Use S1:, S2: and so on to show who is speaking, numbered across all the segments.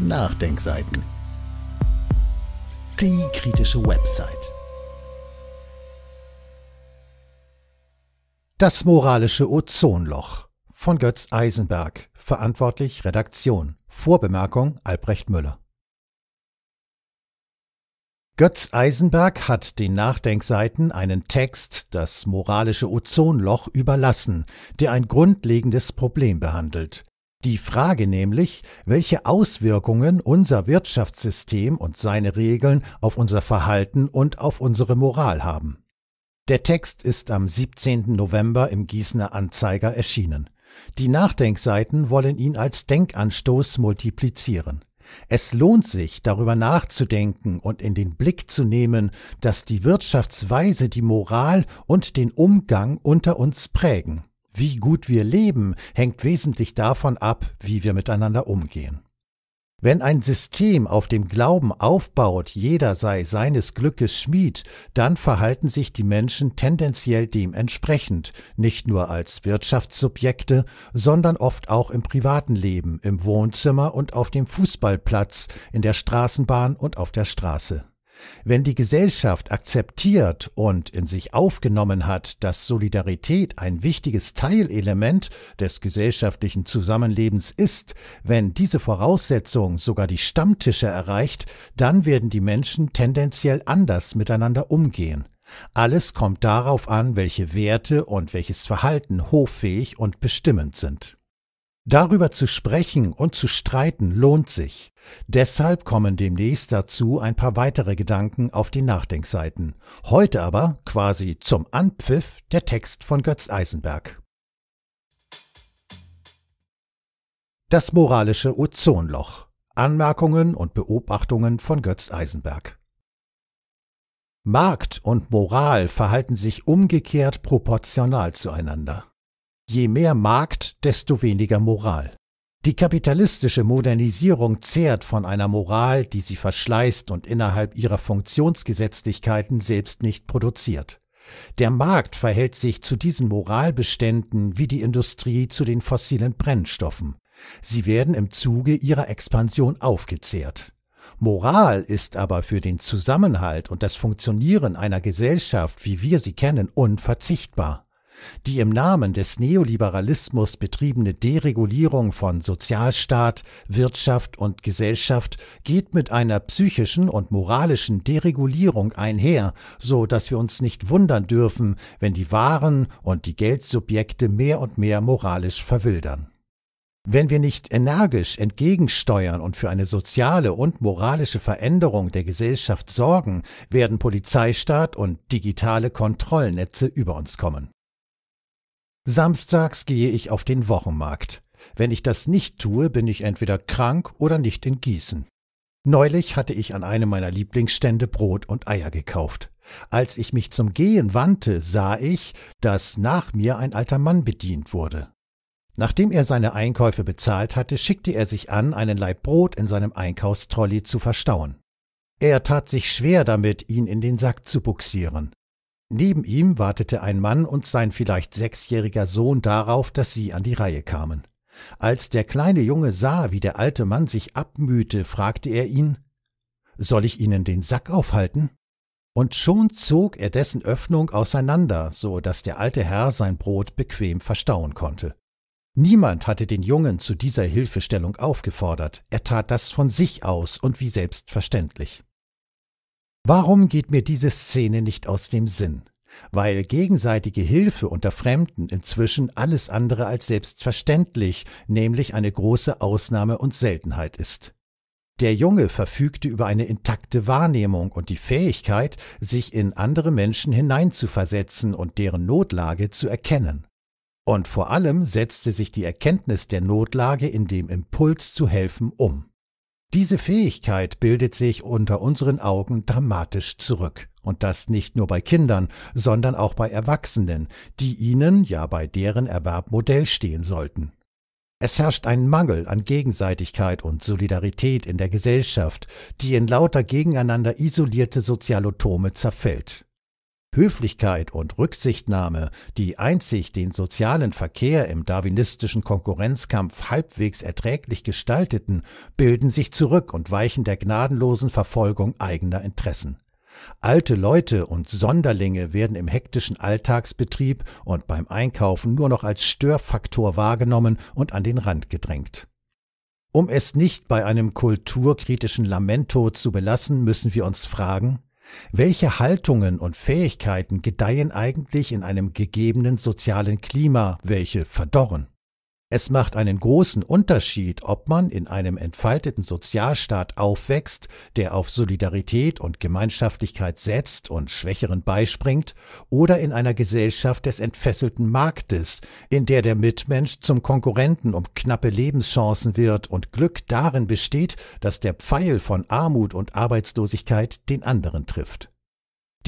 S1: Nachdenkseiten. Die kritische Website. Das moralische Ozonloch von Götz Eisenberg, verantwortlich Redaktion. Vorbemerkung Albrecht Müller. Götz Eisenberg hat den Nachdenkseiten einen Text, das moralische Ozonloch, überlassen, der ein grundlegendes Problem behandelt. Die Frage nämlich, welche Auswirkungen unser Wirtschaftssystem und seine Regeln auf unser Verhalten und auf unsere Moral haben. Der Text ist am 17. November im Gießener Anzeiger erschienen. Die Nachdenkseiten wollen ihn als Denkanstoß multiplizieren. Es lohnt sich, darüber nachzudenken und in den Blick zu nehmen, dass die Wirtschaftsweise die Moral und den Umgang unter uns prägen. Wie gut wir leben, hängt wesentlich davon ab, wie wir miteinander umgehen. Wenn ein System auf dem Glauben aufbaut, jeder sei seines Glückes Schmied, dann verhalten sich die Menschen tendenziell dementsprechend, nicht nur als Wirtschaftssubjekte, sondern oft auch im privaten Leben, im Wohnzimmer und auf dem Fußballplatz, in der Straßenbahn und auf der Straße. Wenn die Gesellschaft akzeptiert und in sich aufgenommen hat, dass Solidarität ein wichtiges Teilelement des gesellschaftlichen Zusammenlebens ist, wenn diese Voraussetzung sogar die Stammtische erreicht, dann werden die Menschen tendenziell anders miteinander umgehen. Alles kommt darauf an, welche Werte und welches Verhalten hoffähig und bestimmend sind. Darüber zu sprechen und zu streiten lohnt sich. Deshalb kommen demnächst dazu ein paar weitere Gedanken auf die Nachdenkseiten. Heute aber quasi zum Anpfiff der Text von Götz Eisenberg. Das moralische Ozonloch. Anmerkungen und Beobachtungen von Götz Eisenberg. Markt und Moral verhalten sich umgekehrt proportional zueinander. Je mehr Markt, desto weniger Moral. Die kapitalistische Modernisierung zehrt von einer Moral, die sie verschleißt und innerhalb ihrer Funktionsgesetzlichkeiten selbst nicht produziert. Der Markt verhält sich zu diesen Moralbeständen wie die Industrie zu den fossilen Brennstoffen. Sie werden im Zuge ihrer Expansion aufgezehrt. Moral ist aber für den Zusammenhalt und das Funktionieren einer Gesellschaft, wie wir sie kennen, unverzichtbar. Die im Namen des Neoliberalismus betriebene Deregulierung von Sozialstaat, Wirtschaft und Gesellschaft geht mit einer psychischen und moralischen Deregulierung einher, so dass wir uns nicht wundern dürfen, wenn die Waren und die Geldsubjekte mehr und mehr moralisch verwildern. Wenn wir nicht energisch entgegensteuern und für eine soziale und moralische Veränderung der Gesellschaft sorgen, werden Polizeistaat und digitale Kontrollnetze über uns kommen. Samstags gehe ich auf den Wochenmarkt. Wenn ich das nicht tue, bin ich entweder krank oder nicht in Gießen. Neulich hatte ich an einem meiner Lieblingsstände Brot und Eier gekauft. Als ich mich zum Gehen wandte, sah ich, dass nach mir ein alter Mann bedient wurde. Nachdem er seine Einkäufe bezahlt hatte, schickte er sich an, einen Laib Brot in seinem Einkaufstrolley zu verstauen. Er tat sich schwer damit, ihn in den Sack zu buxieren. Neben ihm wartete ein Mann und sein vielleicht sechsjähriger Sohn darauf, dass sie an die Reihe kamen. Als der kleine Junge sah, wie der alte Mann sich abmühte, fragte er ihn Soll ich Ihnen den Sack aufhalten? Und schon zog er dessen Öffnung auseinander, so dass der alte Herr sein Brot bequem verstauen konnte. Niemand hatte den Jungen zu dieser Hilfestellung aufgefordert, er tat das von sich aus und wie selbstverständlich. Warum geht mir diese Szene nicht aus dem Sinn? Weil gegenseitige Hilfe unter Fremden inzwischen alles andere als selbstverständlich, nämlich eine große Ausnahme und Seltenheit ist. Der Junge verfügte über eine intakte Wahrnehmung und die Fähigkeit, sich in andere Menschen hineinzuversetzen und deren Notlage zu erkennen. Und vor allem setzte sich die Erkenntnis der Notlage in dem Impuls zu helfen um. Diese Fähigkeit bildet sich unter unseren Augen dramatisch zurück. Und das nicht nur bei Kindern, sondern auch bei Erwachsenen, die ihnen ja bei deren Erwerb Modell stehen sollten. Es herrscht ein Mangel an Gegenseitigkeit und Solidarität in der Gesellschaft, die in lauter gegeneinander isolierte Sozialotome zerfällt. Höflichkeit und Rücksichtnahme, die einzig den sozialen Verkehr im darwinistischen Konkurrenzkampf halbwegs erträglich gestalteten, bilden sich zurück und weichen der gnadenlosen Verfolgung eigener Interessen. Alte Leute und Sonderlinge werden im hektischen Alltagsbetrieb und beim Einkaufen nur noch als Störfaktor wahrgenommen und an den Rand gedrängt. Um es nicht bei einem kulturkritischen Lamento zu belassen, müssen wir uns fragen, welche Haltungen und Fähigkeiten gedeihen eigentlich in einem gegebenen sozialen Klima, welche verdorren? Es macht einen großen Unterschied, ob man in einem entfalteten Sozialstaat aufwächst, der auf Solidarität und Gemeinschaftlichkeit setzt und Schwächeren beispringt, oder in einer Gesellschaft des entfesselten Marktes, in der der Mitmensch zum Konkurrenten um knappe Lebenschancen wird und Glück darin besteht, dass der Pfeil von Armut und Arbeitslosigkeit den anderen trifft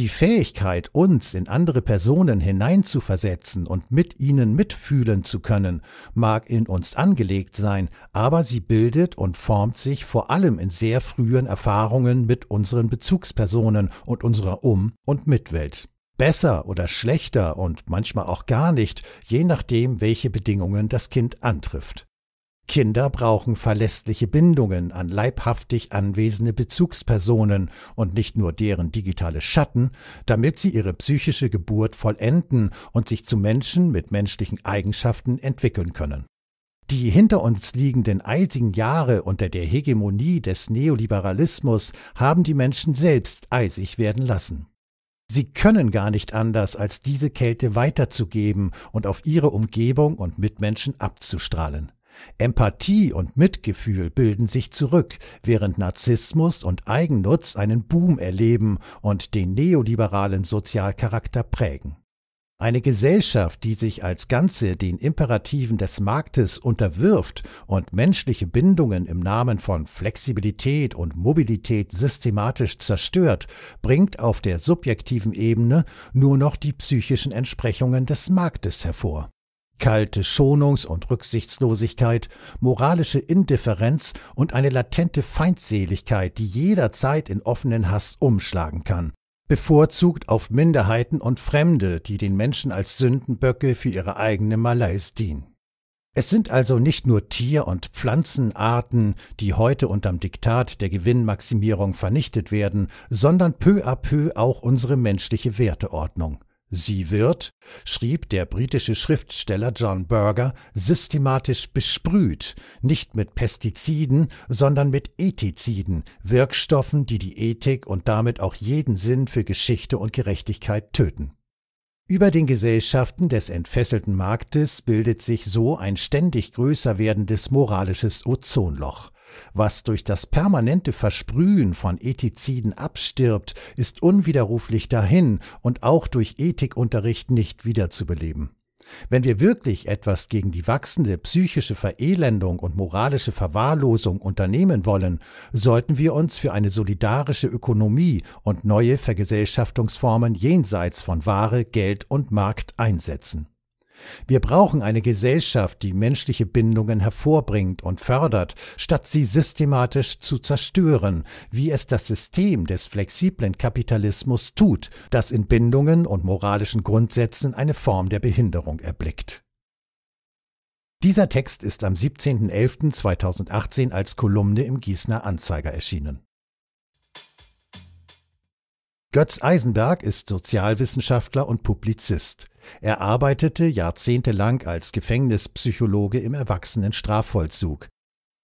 S1: die Fähigkeit, uns in andere Personen hineinzuversetzen und mit ihnen mitfühlen zu können, mag in uns angelegt sein, aber sie bildet und formt sich vor allem in sehr frühen Erfahrungen mit unseren Bezugspersonen und unserer Um- und Mitwelt. Besser oder schlechter und manchmal auch gar nicht, je nachdem, welche Bedingungen das Kind antrifft. Kinder brauchen verlässliche Bindungen an leibhaftig anwesende Bezugspersonen und nicht nur deren digitale Schatten, damit sie ihre psychische Geburt vollenden und sich zu Menschen mit menschlichen Eigenschaften entwickeln können. Die hinter uns liegenden eisigen Jahre unter der Hegemonie des Neoliberalismus haben die Menschen selbst eisig werden lassen. Sie können gar nicht anders, als diese Kälte weiterzugeben und auf ihre Umgebung und Mitmenschen abzustrahlen. Empathie und Mitgefühl bilden sich zurück, während Narzissmus und Eigennutz einen Boom erleben und den neoliberalen Sozialcharakter prägen. Eine Gesellschaft, die sich als Ganze den Imperativen des Marktes unterwirft und menschliche Bindungen im Namen von Flexibilität und Mobilität systematisch zerstört, bringt auf der subjektiven Ebene nur noch die psychischen Entsprechungen des Marktes hervor. Kalte Schonungs- und Rücksichtslosigkeit, moralische Indifferenz und eine latente Feindseligkeit, die jederzeit in offenen Hass umschlagen kann, bevorzugt auf Minderheiten und Fremde, die den Menschen als Sündenböcke für ihre eigene Malais dienen. Es sind also nicht nur Tier- und Pflanzenarten, die heute unterm Diktat der Gewinnmaximierung vernichtet werden, sondern peu à peu auch unsere menschliche Werteordnung. Sie wird, schrieb der britische Schriftsteller John Berger, systematisch besprüht, nicht mit Pestiziden, sondern mit Ethiziden, Wirkstoffen, die die Ethik und damit auch jeden Sinn für Geschichte und Gerechtigkeit töten. Über den Gesellschaften des entfesselten Marktes bildet sich so ein ständig größer werdendes moralisches Ozonloch. Was durch das permanente Versprühen von Ethiziden abstirbt, ist unwiderruflich dahin und auch durch Ethikunterricht nicht wiederzubeleben. Wenn wir wirklich etwas gegen die wachsende psychische Verelendung und moralische Verwahrlosung unternehmen wollen, sollten wir uns für eine solidarische Ökonomie und neue Vergesellschaftungsformen jenseits von Ware, Geld und Markt einsetzen. Wir brauchen eine Gesellschaft, die menschliche Bindungen hervorbringt und fördert, statt sie systematisch zu zerstören, wie es das System des flexiblen Kapitalismus tut, das in Bindungen und moralischen Grundsätzen eine Form der Behinderung erblickt. Dieser Text ist am 17.11.2018 als Kolumne im Gießener Anzeiger erschienen. Götz Eisenberg ist Sozialwissenschaftler und Publizist. Er arbeitete jahrzehntelang als Gefängnispsychologe im Erwachsenenstrafvollzug.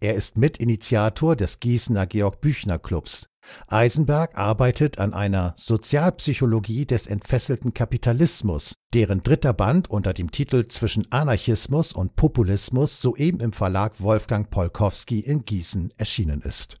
S1: Er ist Mitinitiator des Gießener Georg Büchner Clubs. Eisenberg arbeitet an einer Sozialpsychologie des entfesselten Kapitalismus, deren dritter Band unter dem Titel Zwischen Anarchismus und Populismus soeben im Verlag Wolfgang Polkowski in Gießen erschienen ist.